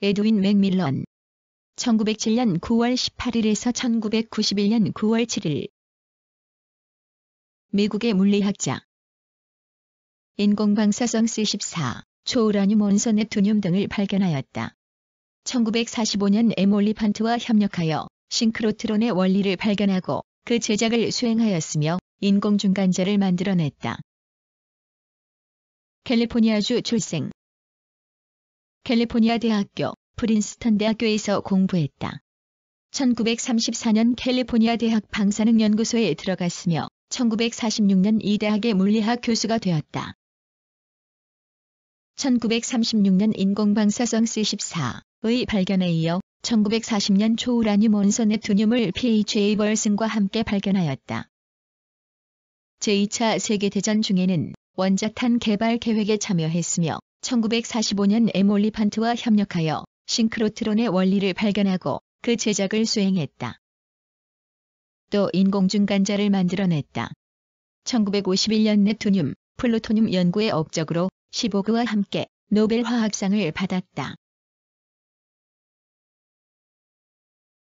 에드윈 맥밀런 1907년 9월 18일에서 1991년 9월 7일 미국의 물리학자 인공방사성 C14, 초우라늄 온선 네트늄 등을 발견하였다. 1945년 에몰리 판트와 협력하여 싱크로트론의 원리를 발견하고 그 제작을 수행하였으며 인공중간자를 만들어냈다. 캘리포니아주 출생 캘리포니아 대학교, 프린스턴 대학교에서 공부했다. 1934년 캘리포니아 대학 방사능연구소에 들어갔으며 1946년 이 대학의 물리학 교수가 되었다. 1936년 인공방사성 C14의 발견에 이어 1940년 초우라늄 온선 네투늄을 PHA 벌슨과 함께 발견하였다. 제2차 세계대전 중에는 원자탄 개발 계획에 참여했으며 1945년 에몰리판트와 협력하여 싱크로트론의 원리를 발견하고 그 제작을 수행했다. 또 인공중간자를 만들어냈다. 1951년 네투늄, 플루토늄 연구의 업적으로 15그와 함께 노벨 화학상을 받았다.